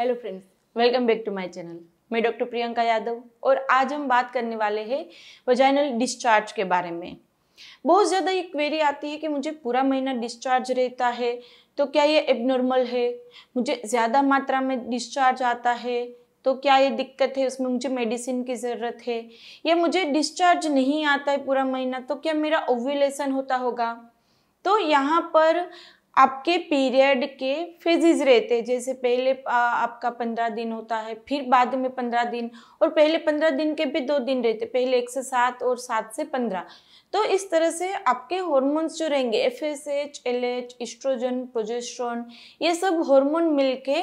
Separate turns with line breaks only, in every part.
hello friends welcome back to my channel मैं doctor Priyanka Yadav और आज हम बात करने वाले हैं वजाइनल डिस्चार्ज के बारे में बहुत ज़्यादा ये क्वेरी आती है कि मुझे पूरा महीना डिस्चार्ज रहता है तो क्या ये एबनॉर्मल है मुझे ज़्यादा मात्रा में डिस्चार्ज आता है तो क्या ये दिक्कत है उसमें मुझे मेडिसिन की ज़रूरत है या मुझे डिस्चार्ज नहीं आता है पूरा महीना तो क्या मेरा ओव्यूलेशन होता होगा तो यहाँ पर आपके पीरियड के फेजेस रहते हैं जैसे पहले आपका पंद्रह दिन होता है फिर बाद में पंद्रह दिन और पहले पंद्रह दिन के भी दो दिन रहते पहले एक से सात और सात से पंद्रह तो इस तरह से आपके हॉर्मोन्स जो रहेंगे F S H L H estrogen progesterone ये सब हॉर्मोन मिलके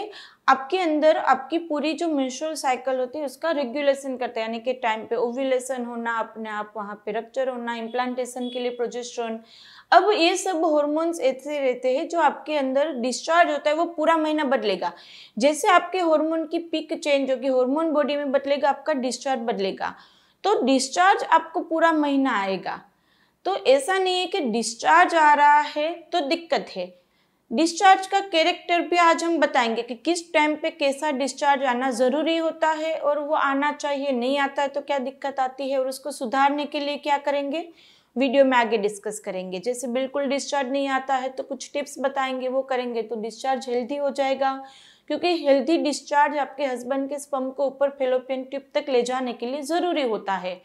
आपके अंदर आपकी पूरी जो मेंस्ट्रुअल साइकिल होती है उसका रेगुलेशन करते हैं यानी कि टाइम पे ओव्यूलेशन होना अपने आप वहाँ पे रक्चर होना इम्प्लांटेशन के लिए प्रोजेस्ट्रॉन अब ये सब हॉर्मोन्स ऐसे रहते हैं जो आपके अंदर डिस्चार्ज होता है वो पूरा महीना बदलेगा जैसे आपके हॉर्मोन की पिक चेंज होगी हॉर्मोन बॉडी में बदलेगा आपका डिस्चार्ज बदलेगा तो डिस्चार्ज आपको पूरा महीना आएगा तो ऐसा नहीं है कि डिस्चार्ज आ रहा है तो दिक्कत है डिस्चार्ज का कैरेक्टर भी आज हम बताएंगे कि किस टाइम पे कैसा डिस्चार्ज आना ज़रूरी होता है और वो आना चाहिए नहीं आता है तो क्या दिक्कत आती है और उसको सुधारने के लिए क्या करेंगे वीडियो में आगे डिस्कस करेंगे जैसे बिल्कुल डिस्चार्ज नहीं आता है तो कुछ टिप्स बताएंगे वो करेंगे तो डिस्चार्ज हेल्दी हो जाएगा क्योंकि हेल्दी डिस्चार्ज आपके हस्बैंड के स्पम को ऊपर फेलोपियन ट्यूब तक ले जाने के लिए ज़रूरी होता है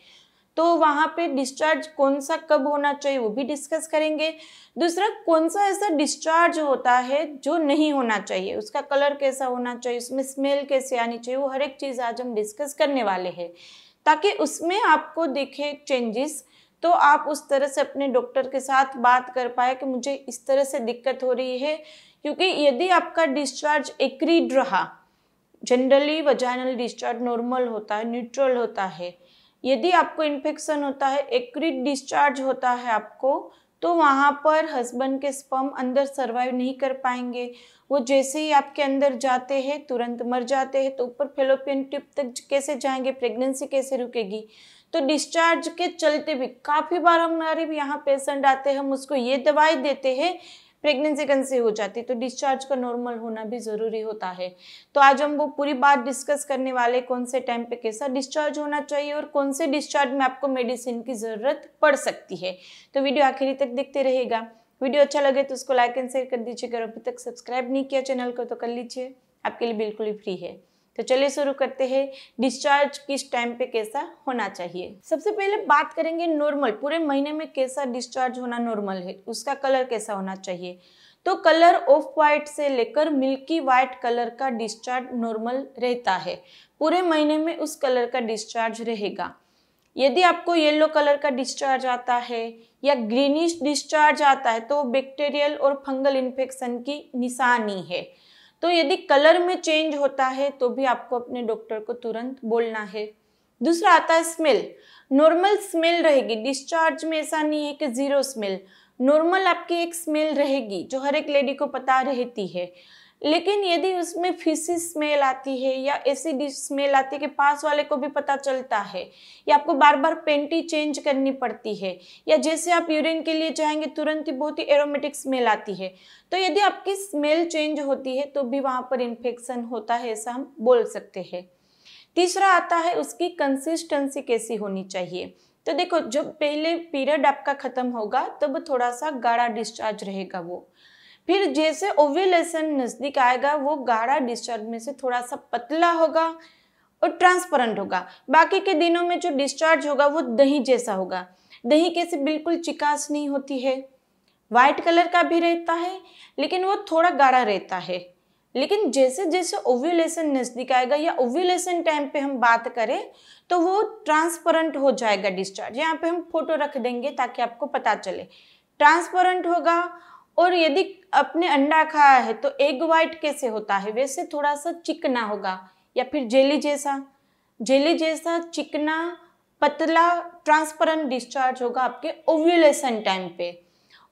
तो वहाँ पे डिस्चार्ज कौन सा कब होना चाहिए वो भी डिस्कस करेंगे दूसरा कौन सा ऐसा डिस्चार्ज होता है जो नहीं होना चाहिए उसका कलर कैसा होना चाहिए उसमें स्मेल कैसे आनी चाहिए वो हर एक चीज़ आज हम डिस्कस करने वाले हैं ताकि उसमें आपको दिखे चेंजेस तो आप उस तरह से अपने डॉक्टर के साथ बात कर पाए कि मुझे इस तरह से दिक्कत हो रही है क्योंकि यदि आपका डिस्चार्ज एक्रीड रहा जनरली वजाइनल डिस्चार्ज नॉर्मल होता है न्यूट्रल होता है यदि आपको इन्फेक्शन होता है एक्रिट डिस्चार्ज होता है आपको तो वहाँ पर हस्बैंड के स्पम अंदर सर्वाइव नहीं कर पाएंगे वो जैसे ही आपके अंदर जाते हैं तुरंत मर जाते हैं तो ऊपर फेलोपियन ट्यूब तक कैसे जाएंगे प्रेगनेंसी कैसे रुकेगी तो डिस्चार्ज के चलते भी काफ़ी बार हमारे भी यहाँ पेशेंट आते हैं हम उसको ये दवाई देते हैं प्रेगनेंसी कंसीव हो जाती है तो डिस्चार्ज का नॉर्मल होना भी ज़रूरी होता है तो आज हम वो पूरी बात डिस्कस करने वाले कौन से टाइम पे कैसा डिस्चार्ज होना चाहिए और कौन से डिस्चार्ज में आपको मेडिसिन की ज़रूरत पड़ सकती है तो वीडियो आखिरी तक देखते रहेगा वीडियो अच्छा लगे तो उसको लाइक एंड शेयर कर दीजिए अगर अभी तक सब्सक्राइब नहीं किया चैनल को तो कर लीजिए आपके लिए बिल्कुल ही फ्री है तो चलिए शुरू करते हैं डिस्चार्ज किस टाइम पे कैसा होना चाहिए सबसे पहले बात करेंगे नॉर्मल पूरे महीने में कैसा डिस्चार्ज होना नॉर्मल है उसका कलर कैसा होना चाहिए तो कलर ऑफ वाइट से लेकर मिल्की वाइट कलर का डिस्चार्ज नॉर्मल रहता है पूरे महीने में उस कलर का डिस्चार्ज रहेगा यदि आपको येलो कलर का डिस्चार्ज आता है या ग्रीनिश डिस्चार्ज आता है तो बैक्टीरियल और फंगल इन्फेक्शन की निशानी है तो यदि कलर में चेंज होता है तो भी आपको अपने डॉक्टर को तुरंत बोलना है दूसरा आता है स्मेल नॉर्मल स्मेल रहेगी डिस्चार्ज में ऐसा नहीं है कि ज़ीरो स्मेल नॉर्मल आपकी एक स्मेल रहेगी जो हर एक लेडी को पता रहती है लेकिन यदि उसमें फिशी स्मेल आती है या एसिडी स्मेल आती है कि पास वाले को भी पता चलता है या आपको बार बार पेंटी चेंज करनी पड़ती है या जैसे आप यूरिन के लिए चाहेंगे तुरंत ही बहुत ही एरोमेटिक स्मेल आती है तो यदि आपकी स्मेल चेंज होती है तो भी वहाँ पर इन्फेक्शन होता है ऐसा हम बोल सकते हैं तीसरा आता है उसकी कंसिस्टेंसी कैसी होनी चाहिए तो देखो जब पहले पीरियड आपका ख़त्म होगा तब थोड़ा सा गाढ़ा डिस्चार्ज रहेगा वो फिर जैसे ओव्यूलेशन नज़दीक आएगा वो गाढ़ा डिस्चार्ज में से थोड़ा सा पतला होगा और ट्रांसपेरेंट होगा बाकी के दिनों में जो डिस्चार्ज होगा वो दही जैसा होगा दही कैसे बिल्कुल चिकास नहीं होती है वाइट कलर का भी रहता है लेकिन वो थोड़ा गाढ़ा रहता है लेकिन जैसे जैसे ओव्यूलेशन नज़दीक आएगा या ओव्यूलेशन टाइम पे हम बात करें तो वो ट्रांसपेरेंट हो जाएगा डिस्चार्ज यहाँ पे हम फोटो रख देंगे ताकि आपको पता चले ट्रांसपेरेंट होगा और यदि अपने अंडा खाया है तो एग वाइट कैसे होता है वैसे थोड़ा सा चिकना होगा या फिर जेली जैसा जेली जैसा चिकना पतला ट्रांसपरेंट डिस्चार्ज होगा आपके ओव्यूलेशन टाइम पे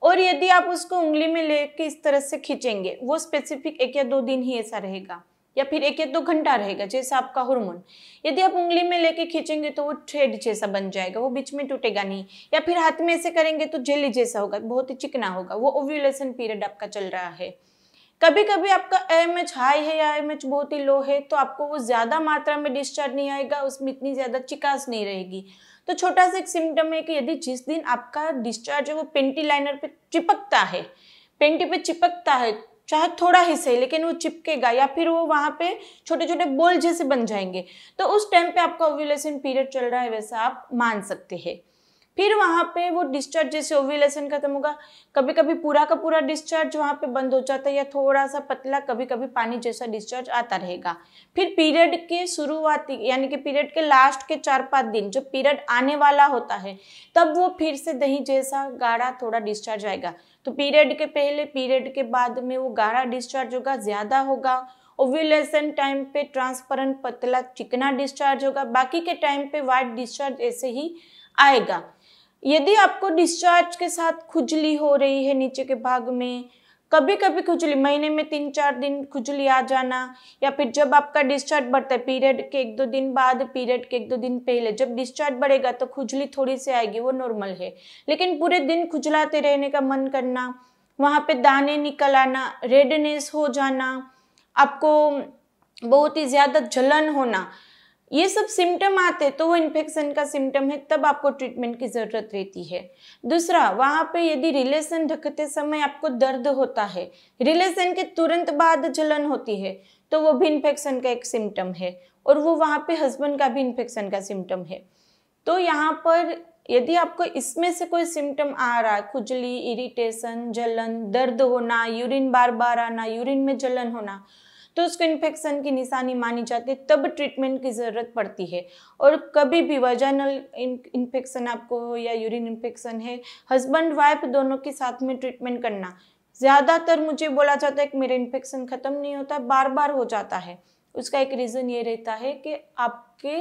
और यदि आप उसको उंगली में लेके इस तरह से खींचेंगे वो स्पेसिफिक एक या दो दिन ही ऐसा रहेगा या फिर एक या दो घंटा रहेगा जैसा आपका हार्मोन यदि आप उंगली में लेके खींचेंगे तो वो थ्रेड जैसा बन जाएगा वो बीच में टूटेगा नहीं या फिर हाथ में ऐसे करेंगे तो जेली जैसा होगा बहुत ही चिकना होगा वो ओव्यूलेशन पीरियड आपका चल रहा है कभी कभी आपका एम एच हाई है या एम एच बहुत ही लो है तो आपको वो ज़्यादा मात्रा में डिस्चार्ज नहीं आएगा उसमें इतनी ज़्यादा चिकास नहीं रहेगी तो छोटा सा एक सिम्टम है कि यदि जिस दिन आपका डिस्चार्ज है वो पेंटी लाइनर पे चिपकता है पेंटी पे चिपकता है चाहे थोड़ा ही सही लेकिन वो चिपकेगा या फिर वो वहाँ पे छोटे छोटे बोल जैसे बन जाएंगे तो उस टाइम पे आपका ओव्यूलेशन पीरियड चल रहा है वैसा आप मान सकते हैं फिर वहाँ पे वो डिस्चार्ज जैसे ओव्यूलेशन खत्म होगा कभी कभी पूरा का पूरा डिस्चार्ज वहाँ पे बंद हो जाता है या थोड़ा सा पतला कभी कभी पानी जैसा डिस्चार्ज आता रहेगा फिर पीरियड के शुरुआती यानी कि पीरियड के लास्ट के चार पाँच दिन जो पीरियड आने वाला होता है तब वो फिर से दही जैसा गाढ़ा थोड़ा डिस्चार्ज आएगा तो पीरियड के पहले पीरियड के बाद में वो गाढ़ा डिस्चार्ज होगा ज़्यादा होगा ओव्यूलेशन टाइम पे ट्रांसपरेंट पतला चिकना डिस्चार्ज होगा बाकी के टाइम पे वाइट डिस्चार्ज ऐसे ही आएगा यदि आपको डिस्चार्ज के साथ खुजली हो रही है नीचे के भाग में कभी कभी खुजली महीने में तीन चार दिन खुजली आ जाना या फिर जब आपका डिस्चार्ज बढ़ता है पीरियड के एक दो दिन बाद पीरियड के एक दो दिन पहले जब डिस्चार्ज बढ़ेगा तो खुजली थोड़ी सी आएगी वो नॉर्मल है लेकिन पूरे दिन खुजलाते रहने का मन करना वहाँ पे दाने निकल आना रेडनेस हो जाना आपको बहुत ही ज़्यादा जलन होना ये सब सिम्टम आते तो वो इन्फेक्शन का सिम्टम है तब आपको ट्रीटमेंट की ज़रूरत रहती है दूसरा वहाँ पे यदि रिलेशन ढकते समय आपको दर्द होता है रिलेशन के तुरंत बाद जलन होती है तो वो भी इन्फेक्शन का एक सिम्टम है और वो वहाँ पे हस्बैंड का भी इन्फेक्शन का सिम्टम है तो यहाँ पर यदि आपको इसमें से कोई सिम्टम आ रहा है खुजली इरिटेशन जलन दर्द होना यूरिन बार बार आना यूरिन में जलन होना तो उसको इन्फेक्शन की निशानी मानी जाती है तब ट्रीटमेंट की ज़रूरत पड़ती है और कभी भी वजानल इन्फेक्शन आपको हो या यूरिन इन्फेक्शन है हस्बैंड वाइफ दोनों के साथ में ट्रीटमेंट करना ज़्यादातर मुझे बोला जाता है कि मेरा इन्फेक्शन ख़त्म नहीं होता बार बार हो जाता है उसका एक रीज़न ये रहता है कि आपके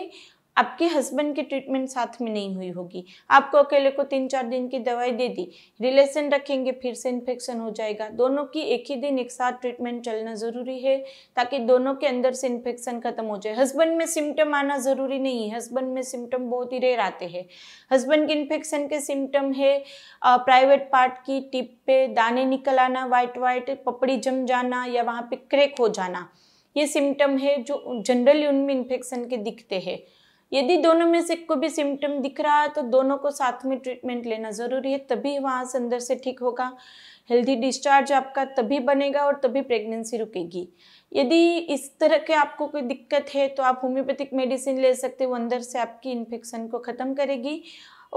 आपके हस्बैंड की ट्रीटमेंट साथ में नहीं हुई होगी आपको अकेले को तीन चार दिन की दवाई दे दी रिलेशन रखेंगे फिर से इन्फेक्शन हो जाएगा दोनों की एक ही दिन एक साथ ट्रीटमेंट चलना ज़रूरी है ताकि दोनों के अंदर से इन्फेक्शन खत्म हो जाए हस्बैंड में सिम्टम आना ज़रूरी नहीं है हस्बैंड में सिम्टम बहुत ही रेर आते हैं हस्बैंड के इन्फेक्शन के सिम्टम है प्राइवेट पार्ट की टिप पे दाने निकल आना वाइट वाइट पपड़ी जम जाना या वहाँ पे क्रैक हो जाना ये सिम्टम है जो जनरली उनमें इन्फेक्शन के दिखते हैं यदि दोनों में से कोई भी सिम्टम दिख रहा है तो दोनों को साथ में ट्रीटमेंट लेना ज़रूरी है तभी वहाँ से अंदर से ठीक होगा हेल्दी डिस्चार्ज आपका तभी बनेगा और तभी प्रेगनेंसी रुकेगी यदि इस तरह के आपको कोई दिक्कत है तो आप होम्योपैथिक मेडिसिन ले सकते हो अंदर से आपकी इन्फेक्शन को ख़त्म करेगी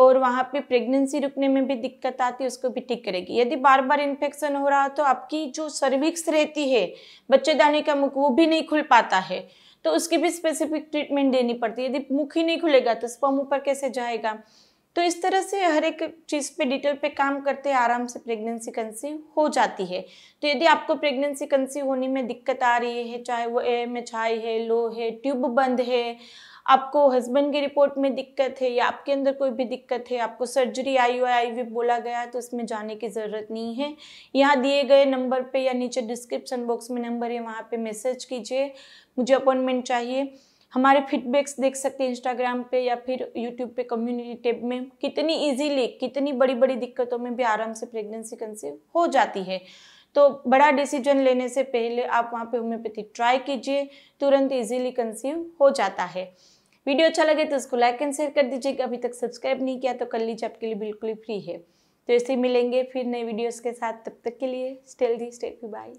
और वहाँ पे प्रेगनेंसी रुकने में भी दिक्कत आती है उसको भी ठीक करेगी यदि बार बार इन्फेक्शन हो रहा है तो आपकी जो सर्विक्स रहती है बच्चेदानी का मुख वो भी नहीं खुल पाता है तो उसकी भी स्पेसिफिक ट्रीटमेंट देनी पड़ती है यदि मुख ही नहीं खुलेगा तो स्पम ऊपर कैसे जाएगा तो इस तरह से हर एक चीज़ पे डिटेल पे काम करते आराम से प्रेगनेंसी कंसीव हो जाती है तो यदि आपको प्रेगनेंसी कंसीव होने में दिक्कत आ रही है चाहे वो एम एच छाई है लो है ट्यूब बंद है आपको हस्बैंड की रिपोर्ट में दिक्कत है या आपके अंदर कोई भी दिक्कत है आपको सर्जरी आई हुआ आई वी बोला गया है तो उसमें जाने की ज़रूरत नहीं है यहाँ दिए गए नंबर पर या नीचे डिस्क्रिप्सन बॉक्स में नंबर है वहाँ पर मैसेज कीजिए मुझे अपॉइंटमेंट चाहिए हमारे फीडबैक्स देख सकते हैं इंस्टाग्राम पे या फिर यूट्यूब पे कम्युनिटी टेब में कितनी इजीली कितनी बड़ी बड़ी दिक्कतों में भी आराम से प्रेगनेंसी कंसीव हो जाती है तो बड़ा डिसीजन लेने से पहले आप वहाँ पे होम्योपैथी ट्राई कीजिए तुरंत इजीली कंसीव हो जाता है वीडियो अच्छा लगे तो उसको लाइक एंड शेयर कर दीजिए अभी तक सब्सक्राइब नहीं किया तो कर लीजिए आपके लिए बिल्कुल फ्री है तो ऐसे ही मिलेंगे फिर नए वीडियोस के साथ तब तक के लिए स्टेल दी स्टेल बाय